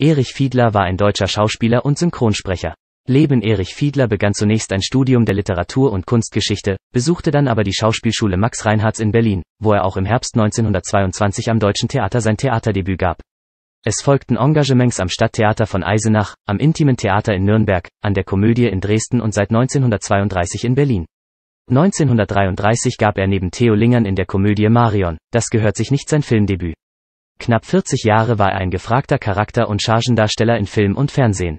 Erich Fiedler war ein deutscher Schauspieler und Synchronsprecher. Leben Erich Fiedler begann zunächst ein Studium der Literatur- und Kunstgeschichte, besuchte dann aber die Schauspielschule Max Reinhardts in Berlin, wo er auch im Herbst 1922 am Deutschen Theater sein Theaterdebüt gab. Es folgten Engagements am Stadttheater von Eisenach, am Intimen Theater in Nürnberg, an der Komödie in Dresden und seit 1932 in Berlin. 1933 gab er neben Theo Lingern in der Komödie Marion, das gehört sich nicht sein Filmdebüt. Knapp 40 Jahre war er ein gefragter Charakter und Chargendarsteller in Film und Fernsehen.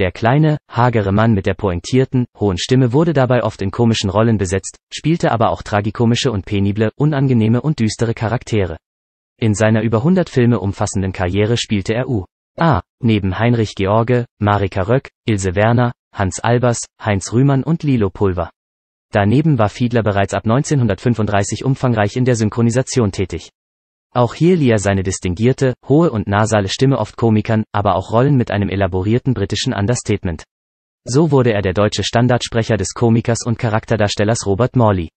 Der kleine, hagere Mann mit der pointierten, hohen Stimme wurde dabei oft in komischen Rollen besetzt, spielte aber auch tragikomische und penible, unangenehme und düstere Charaktere. In seiner über 100 Filme umfassenden Karriere spielte er U. A. Neben Heinrich George, Marika Röck, Ilse Werner, Hans Albers, Heinz Rühmann und Lilo Pulver. Daneben war Fiedler bereits ab 1935 umfangreich in der Synchronisation tätig. Auch hier lieh er seine distinguierte, hohe und nasale Stimme oft Komikern, aber auch Rollen mit einem elaborierten britischen Understatement. So wurde er der deutsche Standardsprecher des Komikers und Charakterdarstellers Robert Morley.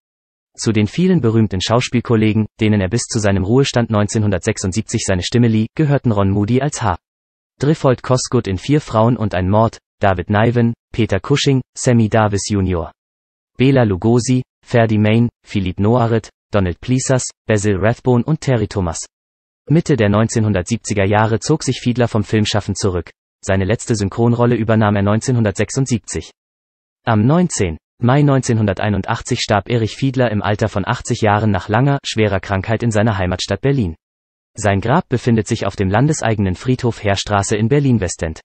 Zu den vielen berühmten Schauspielkollegen, denen er bis zu seinem Ruhestand 1976 seine Stimme lieh, gehörten Ron Moody als H. Drifold Cosgood in Vier Frauen und ein Mord, David Niven, Peter Cushing, Sammy Davis Jr. Bela Lugosi, Ferdi Main, Philipp Noaret, Donald Pleasers, Basil Rathbone und Terry Thomas. Mitte der 1970er Jahre zog sich Fiedler vom Filmschaffen zurück. Seine letzte Synchronrolle übernahm er 1976. Am 19. Mai 1981 starb Erich Fiedler im Alter von 80 Jahren nach langer, schwerer Krankheit in seiner Heimatstadt Berlin. Sein Grab befindet sich auf dem landeseigenen Friedhof Heerstraße in Berlin-Westend.